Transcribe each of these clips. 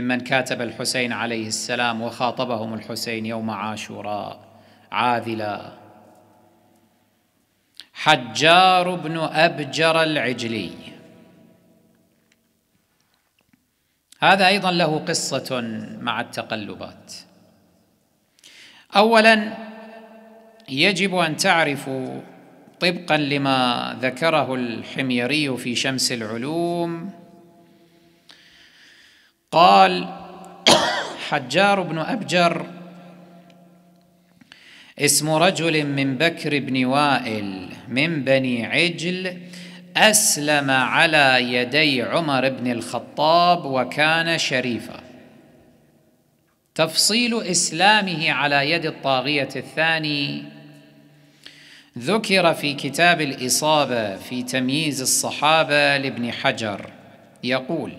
ممن كاتب الحسين عليه السلام وخاطبهم الحسين يوم عاشوراء عاذلا حجار بن أبجر العجلي هذا أيضا له قصة مع التقلبات أولا يجب أن تعرفوا طبقا لما ذكره الحميري في شمس العلوم قال حجار بن أبجر اسم رجل من بكر بن وائل من بني عجل أسلم على يدي عمر بن الخطاب وكان شريفا تفصيل إسلامه على يد الطاغية الثاني ذكر في كتاب الإصابة في تمييز الصحابة لابن حجر يقول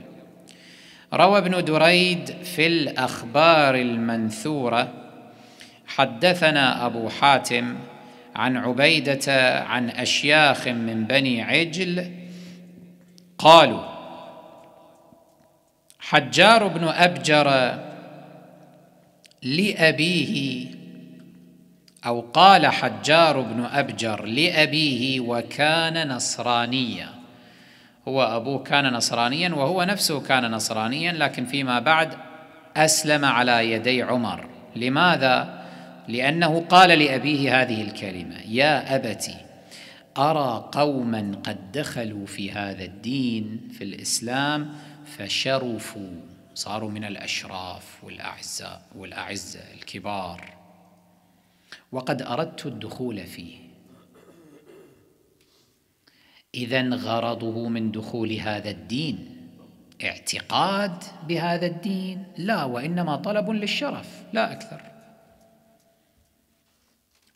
روى ابن دريد في الأخبار المنثورة حدثنا أبو حاتم عن عبيدة عن أشياخ من بني عجل قالوا حجار بن أبجر لأبيه أو قال حجار بن أبجر لأبيه وكان نصرانياً هو أبوه كان نصرانيا وهو نفسه كان نصرانيا لكن فيما بعد أسلم على يدي عمر لماذا؟ لأنه قال لأبيه هذه الكلمة يا أبتي أرى قوما قد دخلوا في هذا الدين في الإسلام فشرفوا صاروا من الأشراف والأعزاء والأعزة الكبار وقد أردت الدخول فيه اذا غرضه من دخول هذا الدين اعتقاد بهذا الدين لا وانما طلب للشرف لا اكثر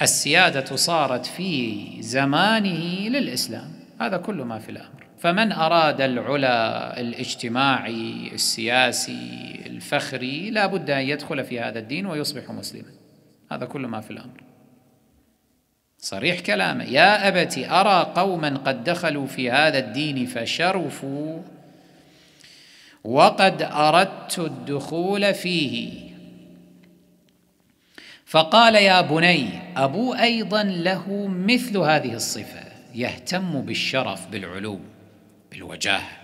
السياده صارت في زمانه للاسلام هذا كل ما في الامر فمن اراد العلا الاجتماعي السياسي الفخري لا بد ان يدخل في هذا الدين ويصبح مسلما هذا كل ما في الامر صريح كلامه يا أبت أرى قوما قد دخلوا في هذا الدين فشرفوا وقد أردت الدخول فيه فقال يا بني أبو أيضا له مثل هذه الصفة يهتم بالشرف بالعلو بالوجاهة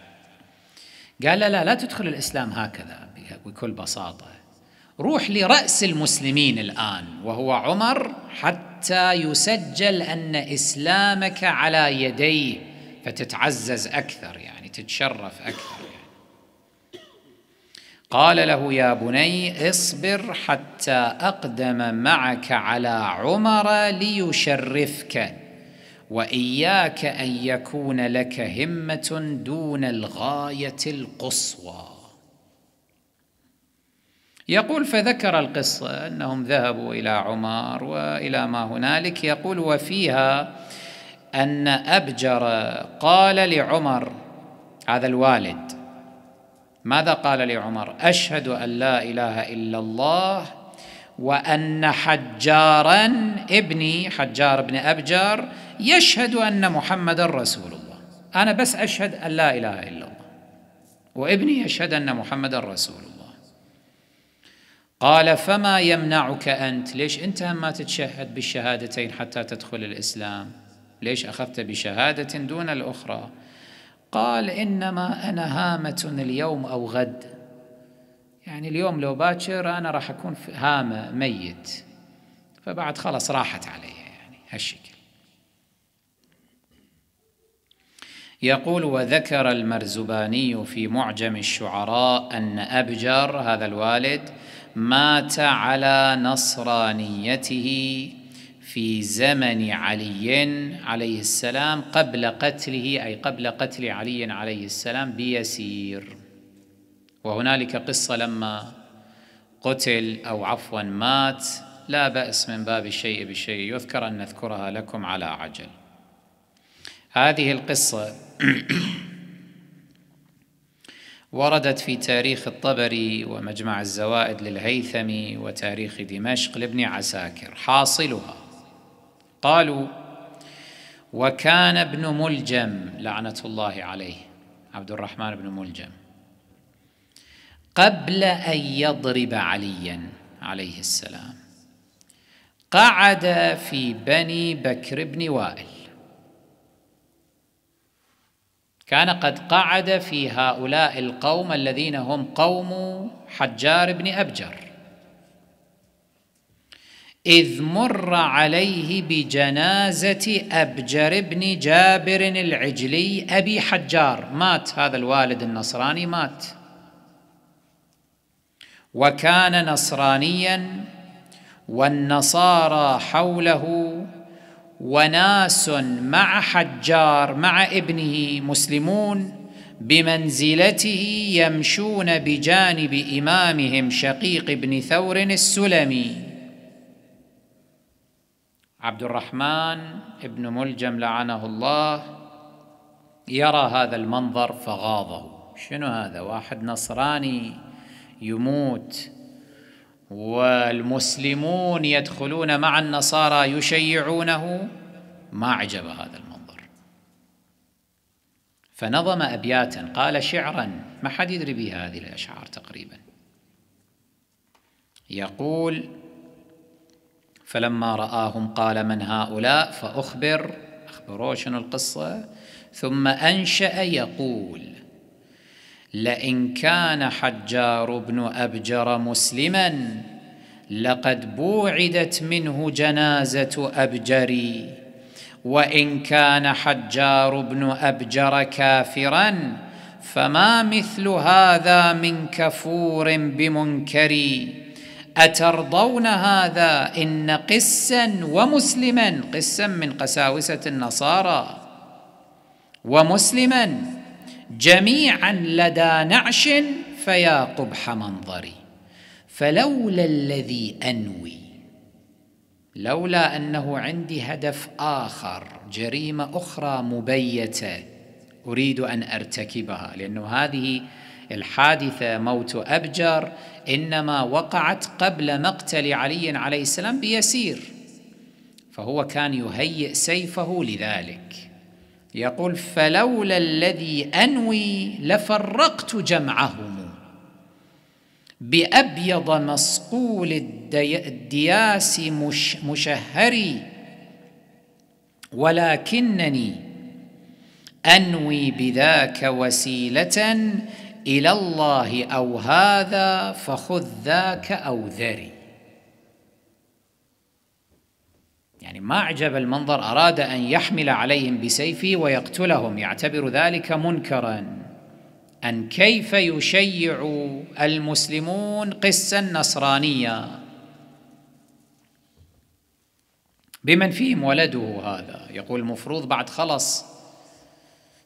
قال لا لا لا تدخل الإسلام هكذا بكل بساطة روح لراس المسلمين الان وهو عمر حتى يسجل ان اسلامك على يديه فتتعزز اكثر يعني تتشرف اكثر يعني. قال له يا بني اصبر حتى اقدم معك على عمر ليشرفك واياك ان يكون لك همه دون الغايه القصوى يقول فذكر القصة أنهم ذهبوا إلى عمر وإلى ما هنالك يقول وفيها أن أبجر قال لعمر هذا الوالد ماذا قال لعمر أشهد أن لا إله إلا الله وأن حجارا ابني حجار بن أبجر يشهد أن محمدا رسول الله أنا بس أشهد أن لا إله إلا الله وابني يشهد أن محمدا رسول الله قال فما يمنعك أنت ليش أنت ما تتشهد بالشهادتين حتى تدخل الإسلام ليش أخذت بشهادة دون الأخرى قال إنما أنا هامة اليوم أو غد يعني اليوم لو باكر أنا راح أكون هامة ميت فبعد خلاص راحت علي يعني هالشكل يقول وذكر المرزباني في معجم الشعراء أن أبجر هذا الوالد مات على نصرانيته في زمن علي عليه السلام قبل قتله أي قبل قتل علي عليه السلام بيسير وهنالك قصة لما قتل أو عفوا مات لا بأس من باب الشيء بالشيء يذكر أن نذكرها لكم على عجل هذه القصة وردت في تاريخ الطبري ومجمع الزوائد للهيثمي وتاريخ دمشق لابن عساكر حاصلها قالوا وكان ابن ملجم لعنة الله عليه عبد الرحمن بن ملجم قبل أن يضرب عليا عليه السلام قعد في بني بكر بن وائل كان قد قعد في هؤلاء القوم الذين هم قوم حجار بن أبجر إذ مر عليه بجنازة أبجر بن جابر العجلي أبي حجار مات هذا الوالد النصراني مات وكان نصرانيا والنصارى حوله وناس مع حجار مع ابنه مسلمون بمنزلته يمشون بجانب إمامهم شقيق بن ثور السلمي عبد الرحمن ابن ملجم لعنه الله يرى هذا المنظر فغاضه شنو هذا واحد نصراني يموت والمسلمون يدخلون مع النصارى يشيعونه ما عجب هذا المنظر فنظم أبياتا قال شعرا ما حد يدري به هذه الأشعار تقريبا يقول فلما رآهم قال من هؤلاء فأخبر أخبروه شنو القصة ثم أنشأ يقول لئن كان حجار بن أبجر مسلما لقد بوعدت منه جنازة أبجري وإن كان حجار بن أبجر كافرا فما مثل هذا من كفور بمنكر أترضون هذا إن قسا ومسلما قسا من قساوسة النصارى ومسلما جميعا لدى نعش فيا قبح منظري فلولا الذي انوي لولا انه عندي هدف اخر جريمه اخرى مبيته اريد ان ارتكبها لانه هذه الحادثه موت ابجر انما وقعت قبل مقتل علي عليه السلام بيسير فهو كان يهيئ سيفه لذلك يقول فلولا الذي انوي لفرقت جمعهم بابيض مصقول الدياس مش مشهري ولكنني انوي بذاك وسيله الى الله او هذا فخذ ذاك او ذري يعني ما أعجب المنظر أراد أن يحمل عليهم بسيفه ويقتلهم يعتبر ذلك منكرا أن كيف يشيع المسلمون قسا نصرانيا بمن فيهم ولده هذا يقول المفروض بعد خلص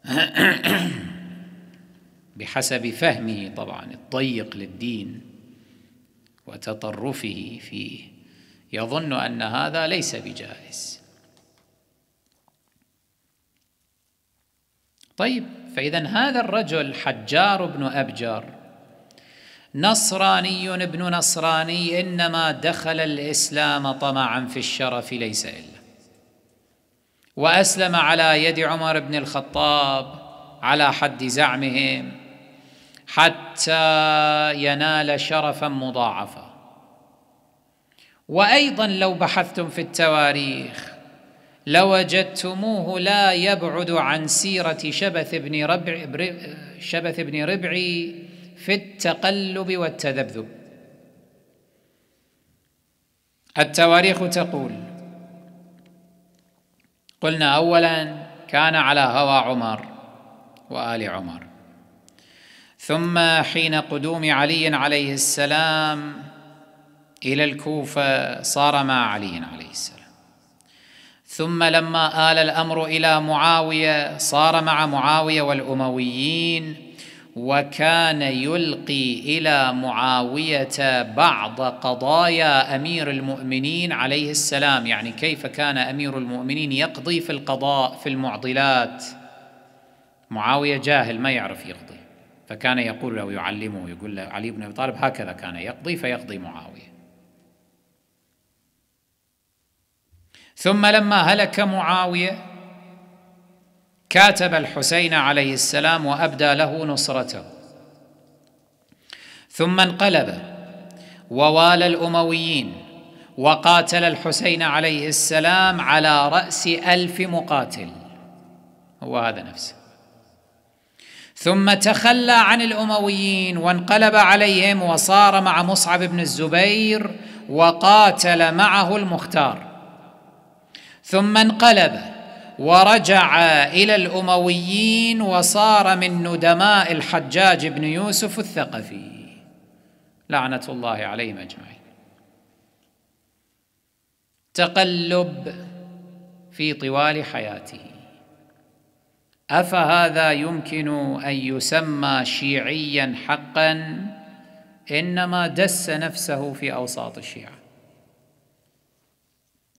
بحسب فهمه طبعا الضيق للدين وتطرفه فيه يظن أن هذا ليس بجائز طيب فإذا هذا الرجل حجار بن أبجر نصراني بن نصراني إنما دخل الإسلام طمعا في الشرف ليس إلا وأسلم على يد عمر بن الخطاب على حد زعمهم حتى ينال شرفا مضاعفا وايضا لو بحثتم في التواريخ لوجدتموه لا يبعد عن سيره شبث بن ربع شبث بن ربعي في التقلب والتذبذب التواريخ تقول قلنا اولا كان على هوى عمر وال عمر ثم حين قدوم علي عليه السلام إلى الكوفة صار مع علي عليه السلام ثم لما آل الأمر إلى معاوية صار مع معاوية والأمويين وكان يلقي إلى معاوية بعض قضايا أمير المؤمنين عليه السلام يعني كيف كان أمير المؤمنين يقضي في القضاء في المعضلات معاوية جاهل ما يعرف يقضي فكان يقول له يعلمه يقول له علي بن أبي طالب هكذا كان يقضي فيقضي معاوية ثم لما هلك معاويه كاتب الحسين عليه السلام وابدى له نصرته ثم انقلب ووالى الامويين وقاتل الحسين عليه السلام على راس الف مقاتل هو هذا نفسه ثم تخلى عن الامويين وانقلب عليهم وصار مع مصعب بن الزبير وقاتل معه المختار ثم انقلب ورجع الى الامويين وصار من ندماء الحجاج بن يوسف الثقفي لعنه الله عليهم اجمعين تقلب في طوال حياته افهذا يمكن ان يسمى شيعيا حقا انما دس نفسه في اوساط الشيعه